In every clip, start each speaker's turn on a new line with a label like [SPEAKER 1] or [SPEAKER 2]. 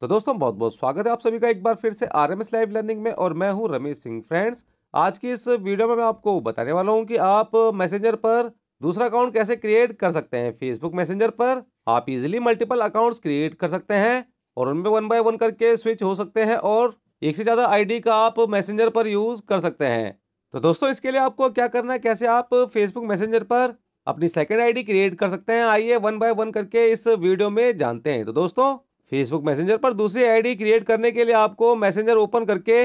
[SPEAKER 1] तो दोस्तों बहुत बहुत स्वागत है आप सभी का एक बार फिर से R M S live learning में और मैं हूं रमेश सिंह फ्रेंड्स आज की इस वीडियो में मैं आपको बताने वाला हूं कि आप मैसेंजर पर दूसरा अकाउंट कैसे क्रिएट कर सकते हैं फेसबुक मैसेंजर पर आप इजिली मल्टीपल अकाउंट्स क्रिएट कर सकते हैं और उनमें वन बाय वन करके स्विच हो सकते हैं और एक से ज़्यादा आईडी का आप मैसेंजर पर यूज़ कर सकते हैं तो दोस्तों इसके लिए आपको क्या करना है कैसे आप फेसबुक मैसेंजर पर अपनी सेकेंड आई क्रिएट कर सकते हैं आइए वन बाय वन करके इस वीडियो में जानते हैं तो दोस्तों फेसबुक मैसेंजर पर दूसरी आईडी क्रिएट करने के लिए आपको मैसेंजर ओपन करके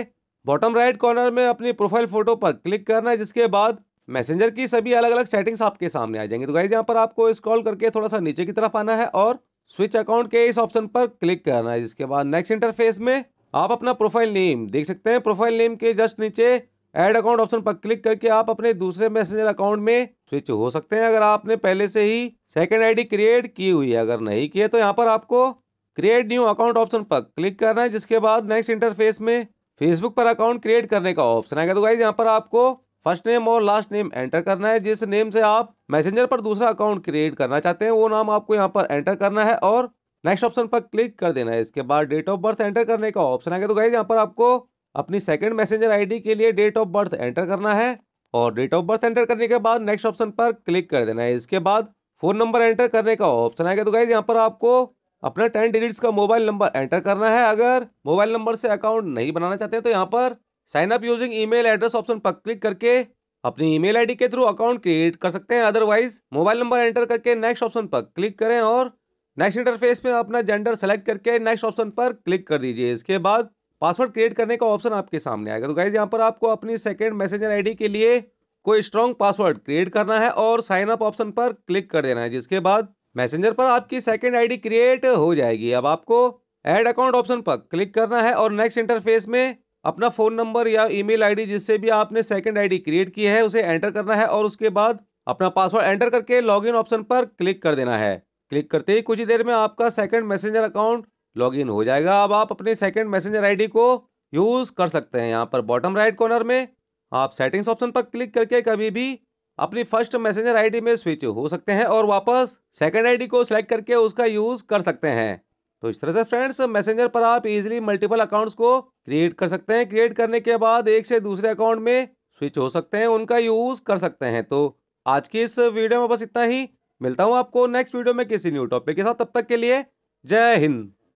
[SPEAKER 1] बॉटम राइट कॉर्नर में अपनी प्रोफाइल फोटो पर क्लिक करना है जिसके बाद मैसेंजर की सभी अलग अलग सेटिंग्स आपके सामने आ जाएंगे तो गाइज यहाँ पर आपको स्क्रॉल करके थोड़ा सा नीचे की तरफ आना है और स्विच अकाउंट के इस ऑप्शन पर क्लिक करना है जिसके बाद नेक्स्ट इंटरफेस में आप अपना प्रोफाइल नेम देख सकते हैं प्रोफाइल नेम के जस्ट नीचे एड अकाउंट ऑप्शन पर क्लिक करके आप अपने दूसरे मैसेंजर अकाउंट में स्विच हो सकते हैं अगर आपने पहले से ही सेकेंड आईडी क्रिएट की हुई है अगर नहीं किया है तो यहाँ पर आपको क्रिएट न्यू अकाउंट ऑप्शन पर क्लिक करना है जिसके बाद नेक्स्ट इंटरफेस में फेसबुक पर अकाउंट क्रिएट करने का ऑप्शन आएगा तो गाइज यहाँ पर आपको फर्स्ट नेम और लास्ट नेम एंटर करना है जिस नेम से आप मैसेंजर पर दूसरा अकाउंट क्रिएट करना चाहते हैं वो नाम आपको यहाँ पर एंटर करना है और नेक्स्ट ऑप्शन पर क्लिक कर देना है इसके बाद डेट ऑफ बर्थ एंटर करने का ऑप्शन आएगा तो गाइज यहाँ पर आपको अपनी सेकेंड मैसेंजर आई के लिए डेट ऑफ बर्थ एंटर करना है और डेट ऑफ बर्थ एंटर करने के बाद नेक्स्ट ऑप्शन पर क्लिक कर देना है इसके बाद फोन नंबर एंटर करने का ऑप्शन आएगा तो गाइज यहाँ पर आपको अपना टेन डिजिट्स का मोबाइल नंबर एंटर करना है अगर मोबाइल नंबर से अकाउंट नहीं बनाना चाहते हैं तो यहाँ पर sign up using email address option पर क्लिक करके अपनी ईमेल आईडी के थ्रू अकाउंट क्रिएट कर सकते हैं अदरवाइज मोबाइल नंबर एंटर करके नेक्स्ट ऑप्शन पर क्लिक करें और नेक्स्ट इंटरफेस में अपना जेंडर सेलेक्ट करके नेक्स्ट ऑप्शन पर क्लिक कर दीजिए इसके बाद पासवर्ड क्रिएट करने का ऑप्शन आपके सामने आएगा तो गाइज यहाँ पर आपको अपनी सेकेंड मैसेजर आईडी के लिए कोई स्ट्रॉन्ग पासवर्ड क्रिएट करना है और साइन अप ऑप्शन पर क्लिक कर देना है जिसके बाद मैसेंजर पर आपकी सेकेंड आईडी क्रिएट हो जाएगी अब आपको ऐड अकाउंट ऑप्शन पर क्लिक करना है और नेक्स्ट इंटरफेस में अपना फ़ोन नंबर या ईमेल आईडी जिससे भी आपने सेकेंड आईडी क्रिएट की है उसे एंटर करना है और उसके बाद अपना पासवर्ड एंटर करके लॉगिन ऑप्शन पर क्लिक कर देना है क्लिक करते ही कुछ ही देर में आपका सेकेंड मैसेंजर अकाउंट लॉगिन हो जाएगा अब आप अपने सेकेंड मैसेंजर आईडी को यूज़ कर सकते हैं यहाँ पर बॉटम राइट कॉर्नर में आप सेटिंग्स ऑप्शन पर क्लिक करके कभी भी अपनी फर्स्ट मैसेंजर आईडी में स्विच हो सकते हैं और वापस सेकंड आईडी को सिलेक्ट करके उसका यूज़ कर सकते हैं तो इस तरह से फ्रेंड्स मैसेंजर पर आप इजीली मल्टीपल अकाउंट्स को क्रिएट कर सकते हैं क्रिएट करने के बाद एक से दूसरे अकाउंट में स्विच हो सकते हैं उनका यूज़ कर सकते हैं तो आज की इस वीडियो में बस इतना ही मिलता हूँ आपको नेक्स्ट वीडियो में किसी न्यू टॉपिक के साथ तब तक के लिए जय हिंद